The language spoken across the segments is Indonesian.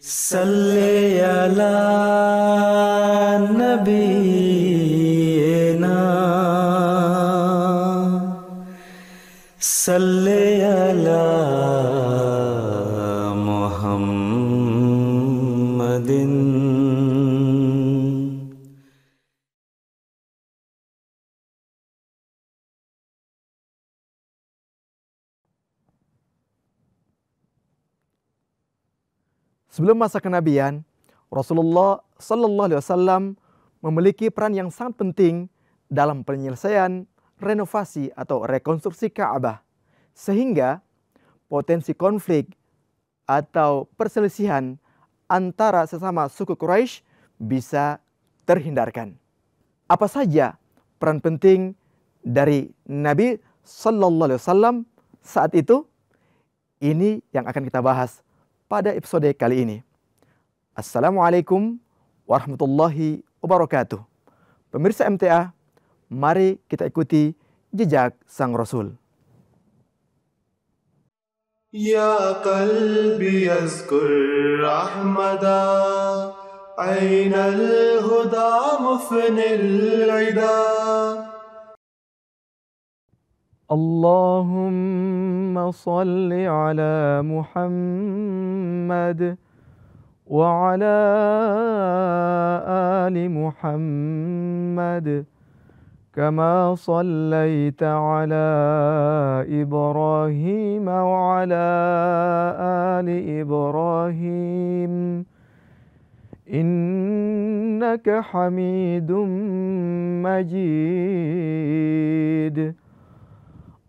صلي على النبي sebelum masa kenabian, Rasulullah Sallallahu Alaihi Wasallam memiliki peran yang sangat penting dalam penyelesaian renovasi atau rekonstruksi Ka'bah, sehingga potensi konflik atau perselisihan antara sesama suku Quraisy bisa terhindarkan. Apa saja peran penting dari Nabi Sallallahu Alaihi Wasallam saat itu? Ini yang akan kita bahas pada episode kali ini. Assalamualaikum warahmatullahi wabarakatuh. Pemirsa MTA, mari kita ikuti jejak Sang Rasul. يا قلبي الهدى مفن العدا اللهم صل على محمد وعلى ال محمد كما صليت على ابراهيم وعلى ال ابراهيم انك حميد مجيد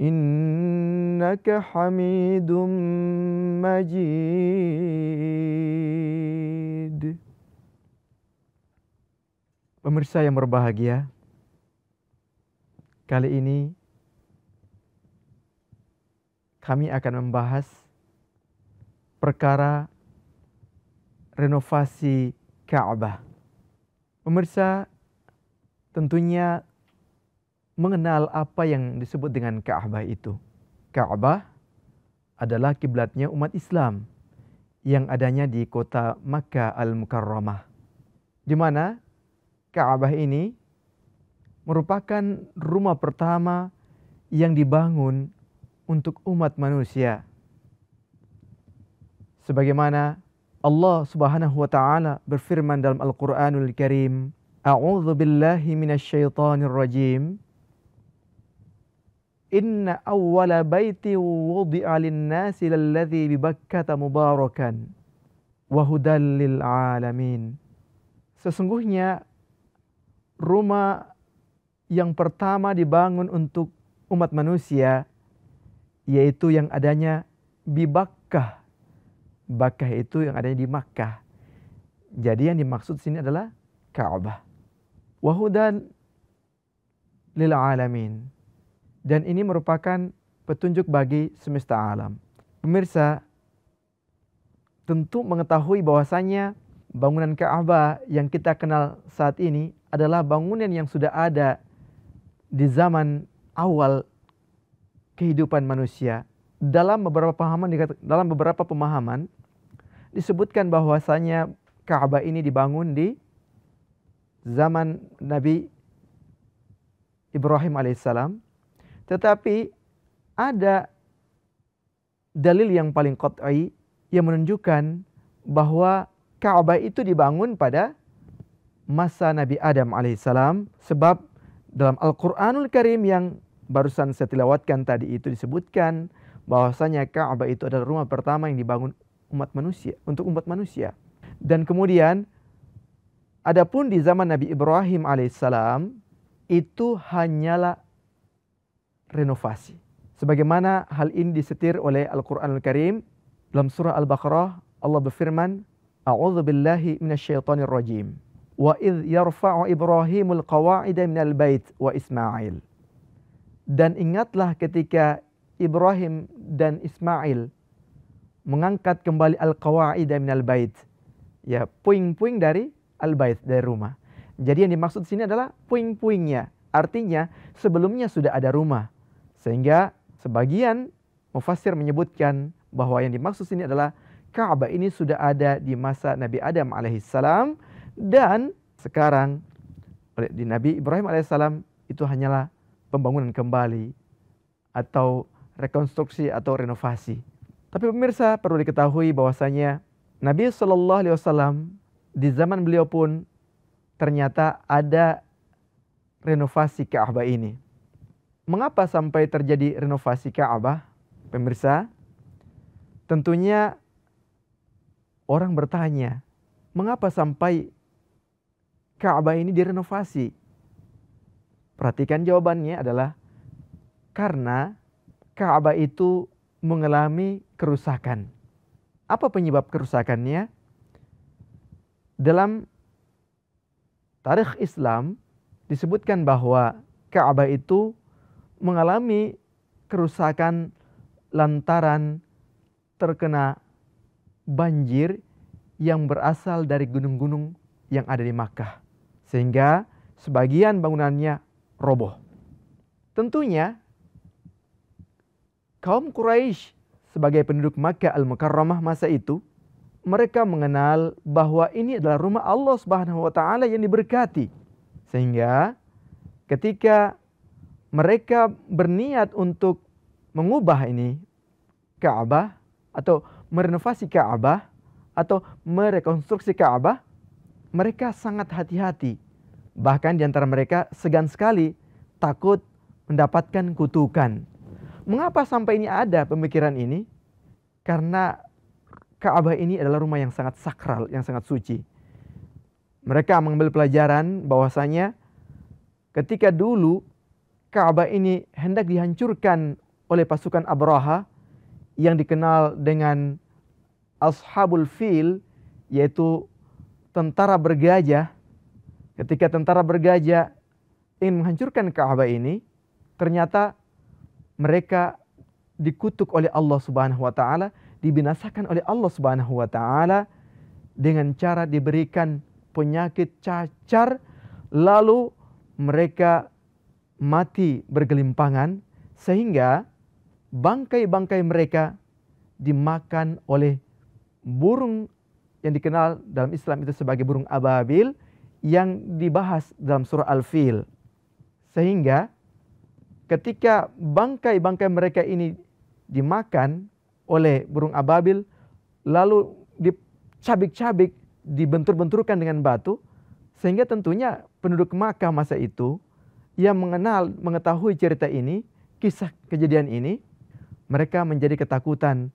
إنك حميد مجيد Pemirsa yang berbahagia, kali ini kami akan membahas perkara renovasi Ka'bah. Pemirsa, tentunya mengenal apa yang disebut dengan Ka'bah itu. Ka'bah adalah kiblatnya umat Islam yang adanya di kota Makkah Al-Mukarramah. Di mana Ka'bah ini merupakan rumah pertama yang dibangun untuk umat manusia. Sebagaimana Allah Subhanahu wa taala berfirman dalam Al-Qur'anul Karim, "A'udzu billahi minasyaitonir rajim." Inna awwala baiti wudi'a lin-nasi lalladzi bi Bakkata mubarakan wa hudal lil alamin. Sesungguhnya rumah yang pertama dibangun untuk umat manusia yaitu yang adanya di Bakkah. Bakkah itu yang adanya di Makkah. Jadi yang dimaksud sini adalah Ka'bah. Wahudan lil alamin. Dan ini merupakan petunjuk bagi semesta alam. Pemirsa, tentu mengetahui bahwasanya bangunan Ka'bah yang kita kenal saat ini adalah bangunan yang sudah ada di zaman awal kehidupan manusia. Dalam beberapa pemahaman dalam beberapa pemahaman disebutkan bahwasanya Ka'bah ini dibangun di zaman Nabi Ibrahim alaihissalam tetapi ada dalil yang paling qat'i yang menunjukkan bahwa Ka'bah itu dibangun pada masa Nabi Adam alaihissalam sebab dalam Al-Qur'anul Karim yang barusan saya tilawatkan tadi itu disebutkan bahwasanya Ka'bah itu adalah rumah pertama yang dibangun umat manusia untuk umat manusia. Dan kemudian adapun di zaman Nabi Ibrahim alaihissalam itu hanyalah renovasi. Sebagaimana hal ini disetir oleh al Qur'an Al Karim dalam surah Al-Baqarah Allah berfirman, A'udhu billahi minasyaitanir rajim." Wa idh yarfa'u Ibrahimul qawa'ida minal bait wa Ismail. Dan ingatlah ketika Ibrahim dan Ismail mengangkat kembali al-qawaida minal bait. Ya, puing-puing dari al-bait dari rumah. Jadi yang dimaksud sini adalah puing-puingnya. Artinya sebelumnya sudah ada rumah. Sehingga sebagian mufasir menyebutkan bahwa yang dimaksud ini adalah Ka'bah ini sudah ada di masa Nabi Adam alaihissalam dan sekarang di Nabi Ibrahim alaihissalam itu hanyalah pembangunan kembali atau rekonstruksi atau renovasi. Tapi pemirsa perlu diketahui bahwasanya Nabi Shallallahu Alaihi Wasallam di zaman beliau pun ternyata ada renovasi Ka'bah ini. Mengapa sampai terjadi renovasi Ka'bah? Pemirsa, tentunya orang bertanya, mengapa sampai Ka'bah ini direnovasi? Perhatikan jawabannya adalah karena Ka'bah itu mengalami kerusakan. Apa penyebab kerusakannya? Dalam tarikh Islam disebutkan bahwa Ka'bah itu mengalami kerusakan lantaran terkena banjir yang berasal dari gunung-gunung yang ada di Makkah. Sehingga sebagian bangunannya roboh. Tentunya kaum Quraisy sebagai penduduk Makkah Al-Mukarramah masa itu mereka mengenal bahwa ini adalah rumah Allah Subhanahu wa taala yang diberkati. Sehingga ketika mereka berniat untuk mengubah ini Ka'bah atau merenovasi Ka'bah atau merekonstruksi Ka'bah, mereka sangat hati-hati. Bahkan di antara mereka segan sekali takut mendapatkan kutukan. Mengapa sampai ini ada pemikiran ini? Karena Ka'bah ini adalah rumah yang sangat sakral, yang sangat suci. Mereka mengambil pelajaran bahwasanya ketika dulu Ka'bah ini hendak dihancurkan oleh pasukan Abraha yang dikenal dengan Ashabul Fil yaitu tentara bergajah. Ketika tentara bergajah ingin menghancurkan Ka'bah ini, ternyata mereka dikutuk oleh Allah Subhanahu wa taala, dibinasakan oleh Allah Subhanahu wa taala dengan cara diberikan penyakit cacar lalu mereka mati bergelimpangan sehingga bangkai-bangkai mereka dimakan oleh burung yang dikenal dalam Islam itu sebagai burung ababil yang dibahas dalam surah Al-Fil. Sehingga ketika bangkai-bangkai mereka ini dimakan oleh burung ababil lalu dicabik-cabik dibentur-benturkan dengan batu sehingga tentunya penduduk Makkah masa itu yang mengenal, mengetahui cerita ini, kisah kejadian ini, mereka menjadi ketakutan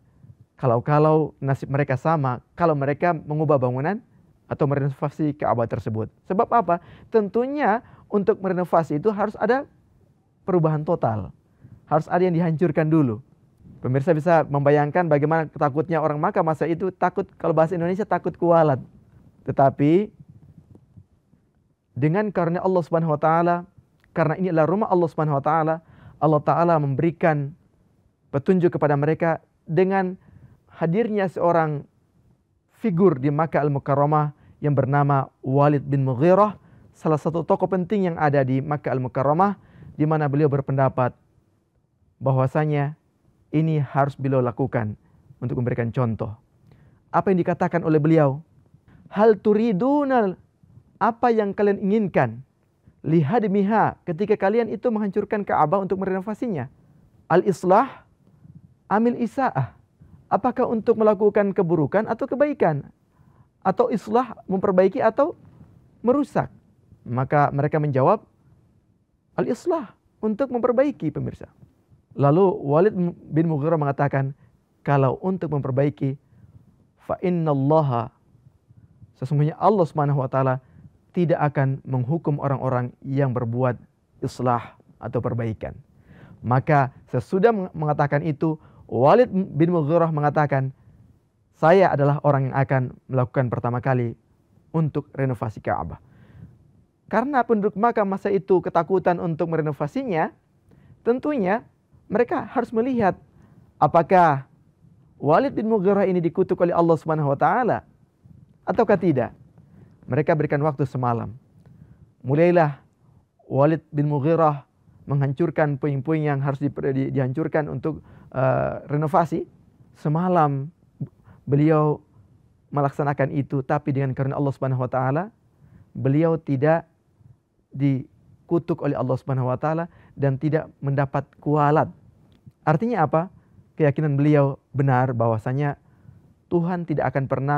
kalau-kalau nasib mereka sama, kalau mereka mengubah bangunan atau merenovasi Ka'bah tersebut. Sebab apa? Tentunya untuk merenovasi itu harus ada perubahan total. Harus ada yang dihancurkan dulu. Pemirsa bisa membayangkan bagaimana ketakutnya orang Makkah masa itu takut kalau bahasa Indonesia takut kualat. Tetapi dengan karena Allah Subhanahu wa taala karena ini adalah rumah Allah Subhanahu wa taala. Allah taala memberikan petunjuk kepada mereka dengan hadirnya seorang figur di Makkah Al-Mukarramah yang bernama Walid bin Mughirah, salah satu tokoh penting yang ada di Makkah Al-Mukarramah di mana beliau berpendapat bahwasanya ini harus beliau lakukan untuk memberikan contoh. Apa yang dikatakan oleh beliau? Hal turidunal apa yang kalian inginkan? Lihat miha ketika kalian itu menghancurkan Ka'bah untuk merenovasinya. Al-islah amil isa'ah. Apakah untuk melakukan keburukan atau kebaikan? Atau islah memperbaiki atau merusak? Maka mereka menjawab al-islah untuk memperbaiki pemirsa. Lalu Walid bin Mughirah mengatakan, kalau untuk memperbaiki fa innallaha sesungguhnya Allah Subhanahu wa taala tidak akan menghukum orang-orang yang berbuat islah atau perbaikan. Maka sesudah mengatakan itu, Walid bin Mughirah mengatakan, saya adalah orang yang akan melakukan pertama kali untuk renovasi Ka'bah. Karena penduduk Makkah masa itu ketakutan untuk merenovasinya, tentunya mereka harus melihat apakah Walid bin Mughirah ini dikutuk oleh Allah swt wa ataukah tidak. Mereka berikan waktu semalam. Mulailah Walid bin Mughirah menghancurkan puing-puing yang harus di, di, dihancurkan untuk uh, renovasi. Semalam beliau melaksanakan itu, tapi dengan karena Allah Subhanahu Wa Taala, beliau tidak dikutuk oleh Allah Subhanahu Wa Taala dan tidak mendapat kualat. Artinya apa? Keyakinan beliau benar bahwasanya Tuhan tidak akan pernah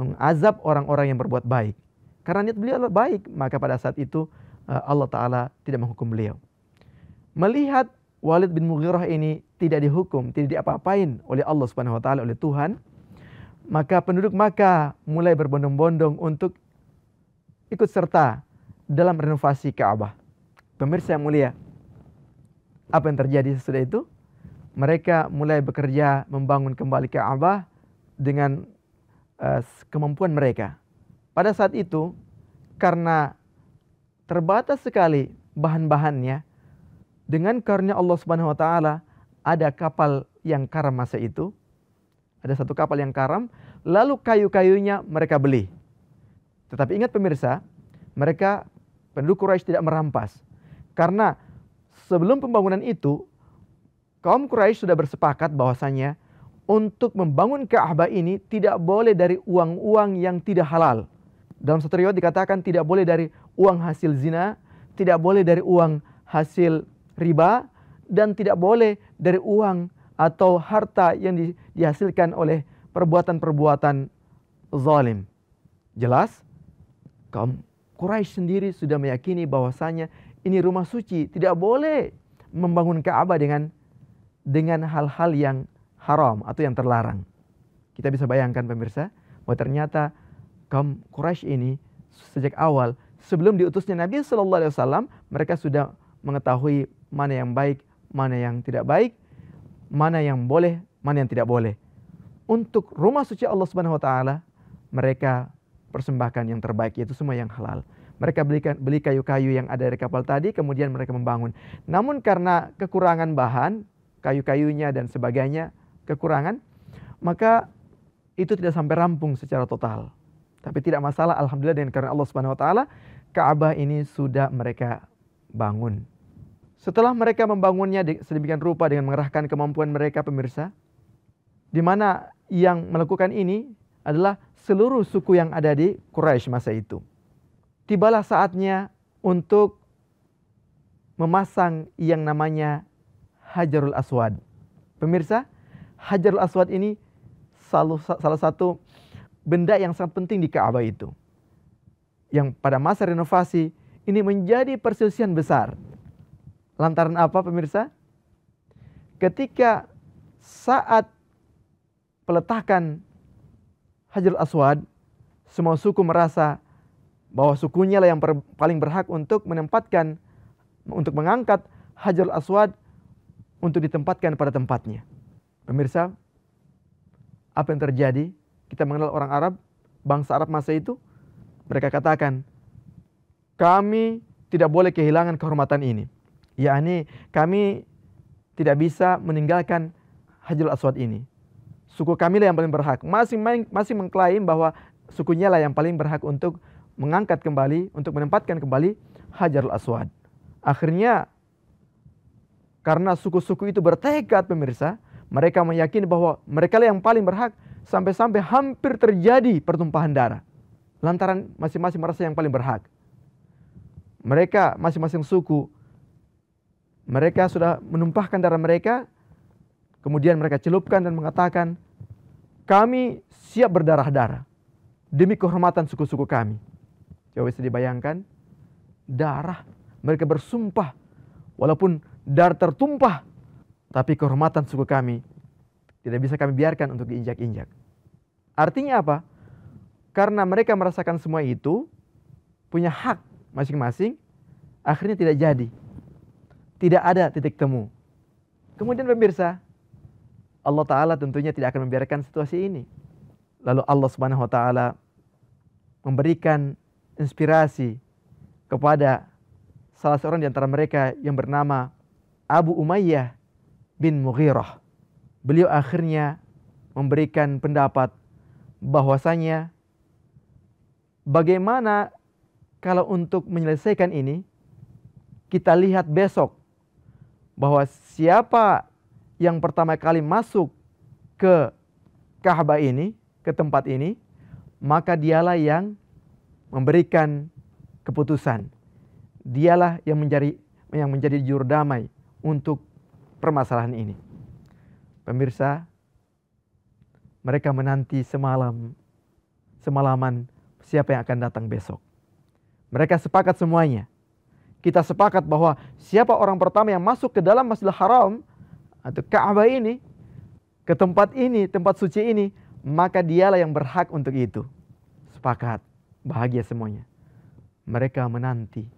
mengazab orang-orang yang berbuat baik. Karena niat beliau adalah baik, maka pada saat itu eh, Allah Ta'ala tidak menghukum beliau. Melihat Walid bin Mughirah ini tidak dihukum, tidak diapa-apain oleh Allah Subhanahu wa taala oleh Tuhan, maka penduduk maka mulai berbondong-bondong untuk ikut serta dalam renovasi Ka'bah. Pemirsa yang mulia, apa yang terjadi sesudah itu? Mereka mulai bekerja membangun kembali Ka'bah dengan uh, kemampuan mereka. Pada saat itu, karena terbatas sekali bahan-bahannya, dengan karunia Allah Subhanahu wa taala ada kapal yang karam masa itu. Ada satu kapal yang karam, lalu kayu-kayunya mereka beli. Tetapi ingat pemirsa, mereka penduduk Quraisy tidak merampas. Karena sebelum pembangunan itu kaum Quraisy sudah bersepakat bahwasanya untuk membangun Ka'bah ini tidak boleh dari uang-uang yang tidak halal. Dalam satu riwayat dikatakan tidak boleh dari uang hasil zina, tidak boleh dari uang hasil riba, dan tidak boleh dari uang atau harta yang di, dihasilkan oleh perbuatan-perbuatan zalim. Jelas? Kaum Quraisy sendiri sudah meyakini bahwasanya ini rumah suci, tidak boleh membangun Ka'bah dengan dengan hal-hal yang haram atau yang terlarang. Kita bisa bayangkan pemirsa, bahwa ternyata kaum Quraisy ini sejak awal sebelum diutusnya Nabi Shallallahu Alaihi Wasallam mereka sudah mengetahui mana yang baik, mana yang tidak baik, mana yang boleh, mana yang tidak boleh. Untuk rumah suci Allah Subhanahu Wa Taala mereka persembahkan yang terbaik yaitu semua yang halal. Mereka belikan, beli kayu-kayu yang ada dari kapal tadi, kemudian mereka membangun. Namun karena kekurangan bahan, kayu-kayunya dan sebagainya, kekurangan, maka itu tidak sampai rampung secara total. Tapi tidak masalah alhamdulillah dengan karena Allah Subhanahu wa taala Ka'bah ini sudah mereka bangun. Setelah mereka membangunnya sedemikian rupa dengan mengerahkan kemampuan mereka pemirsa, di mana yang melakukan ini adalah seluruh suku yang ada di Quraisy masa itu. Tibalah saatnya untuk memasang yang namanya Hajarul Aswad. Pemirsa, al Aswad ini salah satu benda yang sangat penting di Ka'bah itu. Yang pada masa renovasi ini menjadi perselisihan besar. Lantaran apa pemirsa? Ketika saat peletakan al Aswad, semua suku merasa bahwa sukunya lah yang paling berhak untuk menempatkan, untuk mengangkat al Aswad untuk ditempatkan pada tempatnya. Pemirsa, apa yang terjadi? Kita mengenal orang Arab, bangsa Arab masa itu. Mereka katakan, kami tidak boleh kehilangan kehormatan ini. Yakni kami tidak bisa meninggalkan Hajjul Aswad ini. Suku kami lah yang paling berhak. Masih, masih mengklaim bahwa sukunya lah yang paling berhak untuk mengangkat kembali, untuk menempatkan kembali Hajar Aswad. Akhirnya karena suku-suku itu bertekad pemirsa mereka meyakini bahwa mereka yang paling berhak sampai-sampai hampir terjadi pertumpahan darah. Lantaran masing-masing merasa yang paling berhak. Mereka masing-masing suku, mereka sudah menumpahkan darah mereka, kemudian mereka celupkan dan mengatakan, kami siap berdarah-darah demi kehormatan suku-suku kami. Coba bisa dibayangkan, darah mereka bersumpah, walaupun darah tertumpah tapi kehormatan suku kami tidak bisa kami biarkan untuk diinjak-injak. Artinya apa? Karena mereka merasakan semua itu, punya hak masing-masing, akhirnya tidak jadi. Tidak ada titik temu. Kemudian pemirsa, Allah Ta'ala tentunya tidak akan membiarkan situasi ini. Lalu Allah Subhanahu Wa Ta'ala memberikan inspirasi kepada salah seorang di antara mereka yang bernama Abu Umayyah bin Mughirah. Beliau akhirnya memberikan pendapat bahwasanya bagaimana kalau untuk menyelesaikan ini kita lihat besok bahwa siapa yang pertama kali masuk ke Ka'bah ini, ke tempat ini, maka dialah yang memberikan keputusan. Dialah yang menjadi yang menjadi juru untuk permasalahan ini. Pemirsa, mereka menanti semalam, semalaman siapa yang akan datang besok. Mereka sepakat semuanya. Kita sepakat bahwa siapa orang pertama yang masuk ke dalam Masjidil Haram atau Ka'bah ini, ke tempat ini, tempat suci ini, maka dialah yang berhak untuk itu. Sepakat, bahagia semuanya. Mereka menanti.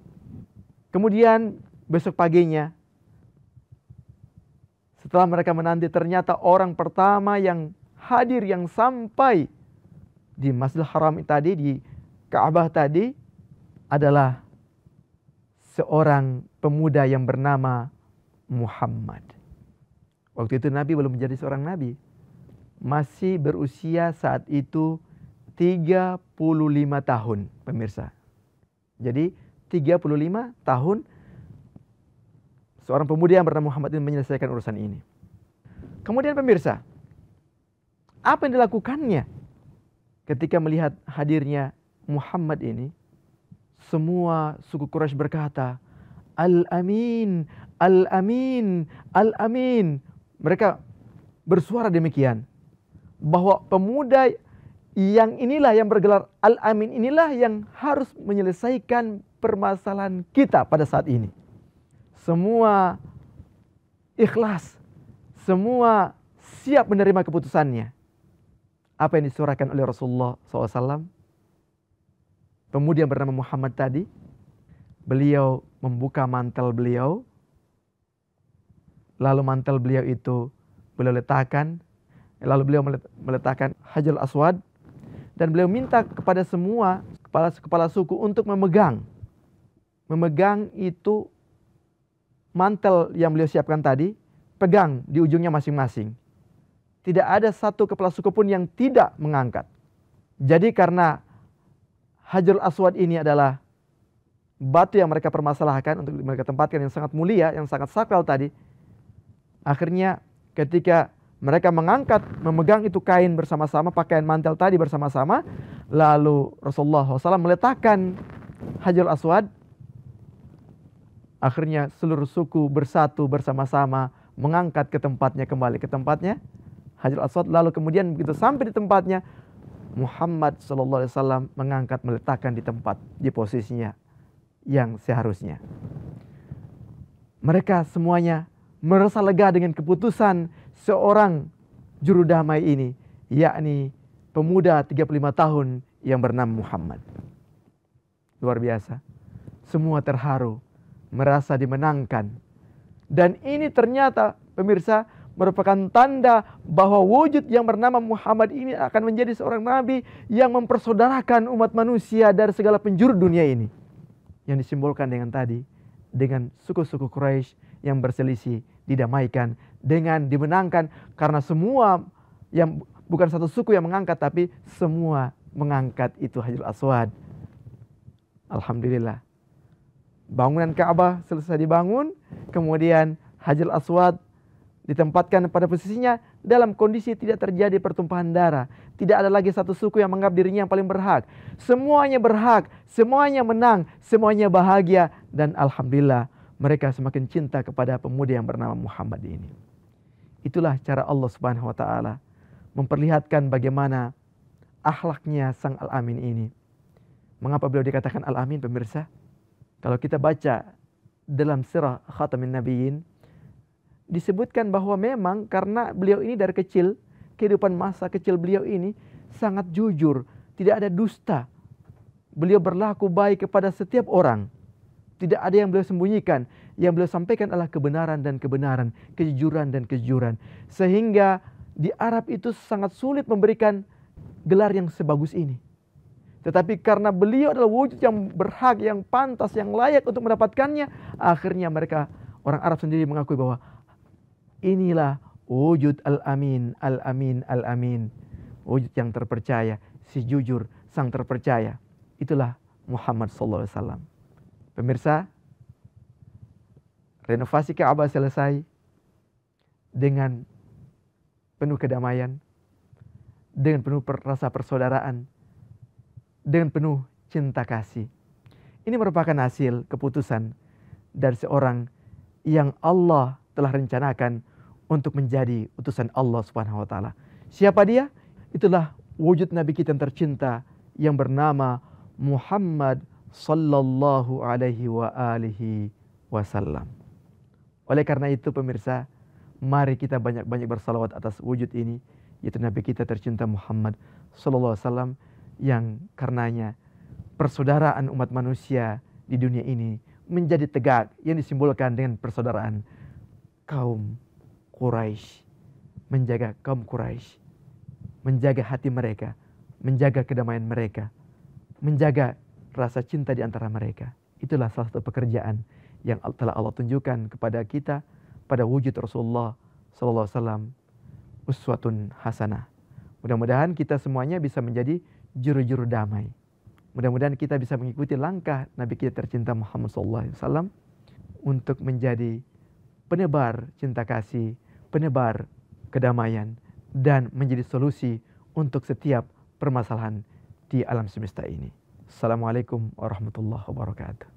Kemudian besok paginya setelah mereka menanti ternyata orang pertama yang hadir yang sampai di Masjidil Haram tadi di Ka'bah tadi adalah seorang pemuda yang bernama Muhammad. Waktu itu Nabi belum menjadi seorang nabi. Masih berusia saat itu 35 tahun, pemirsa. Jadi 35 tahun Seorang pemuda yang bernama Muhammad ini menyelesaikan urusan ini. Kemudian pemirsa, apa yang dilakukannya ketika melihat hadirnya Muhammad ini? Semua suku Quraisy berkata, Al-Amin, Al-Amin, Al-Amin. Mereka bersuara demikian. Bahwa pemuda yang inilah yang bergelar Al-Amin inilah yang harus menyelesaikan permasalahan kita pada saat ini semua ikhlas, semua siap menerima keputusannya. Apa yang disurahkan oleh Rasulullah SAW? Pemuda yang bernama Muhammad tadi, beliau membuka mantel beliau, lalu mantel beliau itu beliau letakkan, lalu beliau meletakkan Hajar Aswad, dan beliau minta kepada semua kepala kepala suku untuk memegang, memegang itu mantel yang beliau siapkan tadi, pegang di ujungnya masing-masing. Tidak ada satu kepala suku pun yang tidak mengangkat. Jadi karena hajar Aswad ini adalah batu yang mereka permasalahkan untuk mereka tempatkan yang sangat mulia, yang sangat sakral tadi. Akhirnya ketika mereka mengangkat, memegang itu kain bersama-sama, pakaian mantel tadi bersama-sama, lalu Rasulullah SAW meletakkan hajar Aswad Akhirnya seluruh suku bersatu bersama-sama mengangkat ke tempatnya kembali ke tempatnya Hajar Aswad lalu kemudian begitu sampai di tempatnya Muhammad Shallallahu Alaihi Wasallam mengangkat meletakkan di tempat di posisinya yang seharusnya. Mereka semuanya merasa lega dengan keputusan seorang juru damai ini, yakni pemuda 35 tahun yang bernama Muhammad. Luar biasa. Semua terharu merasa dimenangkan. Dan ini ternyata pemirsa merupakan tanda bahwa wujud yang bernama Muhammad ini akan menjadi seorang nabi yang mempersaudarakan umat manusia dari segala penjuru dunia ini. Yang disimbolkan dengan tadi, dengan suku-suku Quraisy yang berselisih didamaikan dengan dimenangkan karena semua yang bukan satu suku yang mengangkat tapi semua mengangkat itu Hajar Aswad. Alhamdulillah bangunan Ka'bah selesai dibangun, kemudian Hajar Aswad ditempatkan pada posisinya dalam kondisi tidak terjadi pertumpahan darah. Tidak ada lagi satu suku yang menganggap dirinya yang paling berhak. Semuanya berhak, semuanya menang, semuanya bahagia dan alhamdulillah mereka semakin cinta kepada pemuda yang bernama Muhammad ini. Itulah cara Allah Subhanahu wa taala memperlihatkan bagaimana akhlaknya sang Al-Amin ini. Mengapa beliau dikatakan Al-Amin pemirsa? Kalau kita baca dalam sirah Khatamin Nabiyyin disebutkan bahwa memang karena beliau ini dari kecil kehidupan masa kecil beliau ini sangat jujur, tidak ada dusta. Beliau berlaku baik kepada setiap orang. Tidak ada yang beliau sembunyikan. Yang beliau sampaikan adalah kebenaran dan kebenaran, kejujuran dan kejujuran. Sehingga di Arab itu sangat sulit memberikan gelar yang sebagus ini. Tetapi karena beliau adalah wujud yang berhak, yang pantas, yang layak untuk mendapatkannya, akhirnya mereka orang Arab sendiri mengakui bahwa inilah wujud al-amin, al-amin, al-amin. Wujud yang terpercaya, si jujur, sang terpercaya. Itulah Muhammad sallallahu alaihi wasallam. Pemirsa, renovasi Ka'bah selesai dengan penuh kedamaian, dengan penuh rasa persaudaraan, dengan penuh cinta kasih. Ini merupakan hasil keputusan dari seorang yang Allah telah rencanakan untuk menjadi utusan Allah Subhanahu wa taala. Siapa dia? Itulah wujud nabi kita yang tercinta yang bernama Muhammad sallallahu alaihi wa alihi wasallam. Oleh karena itu pemirsa, mari kita banyak-banyak bersalawat atas wujud ini yaitu nabi kita tercinta Muhammad sallallahu alaihi wasallam yang karenanya persaudaraan umat manusia di dunia ini menjadi tegak yang disimbolkan dengan persaudaraan kaum Quraisy menjaga kaum Quraisy menjaga hati mereka menjaga kedamaian mereka menjaga rasa cinta di antara mereka itulah salah satu pekerjaan yang telah Allah tunjukkan kepada kita pada wujud Rasulullah sallallahu alaihi wasallam uswatun hasanah mudah-mudahan kita semuanya bisa menjadi juru-juru damai. Mudah-mudahan kita bisa mengikuti langkah Nabi kita tercinta Muhammad SAW untuk menjadi penebar cinta kasih, penebar kedamaian, dan menjadi solusi untuk setiap permasalahan di alam semesta ini. Assalamualaikum warahmatullahi wabarakatuh.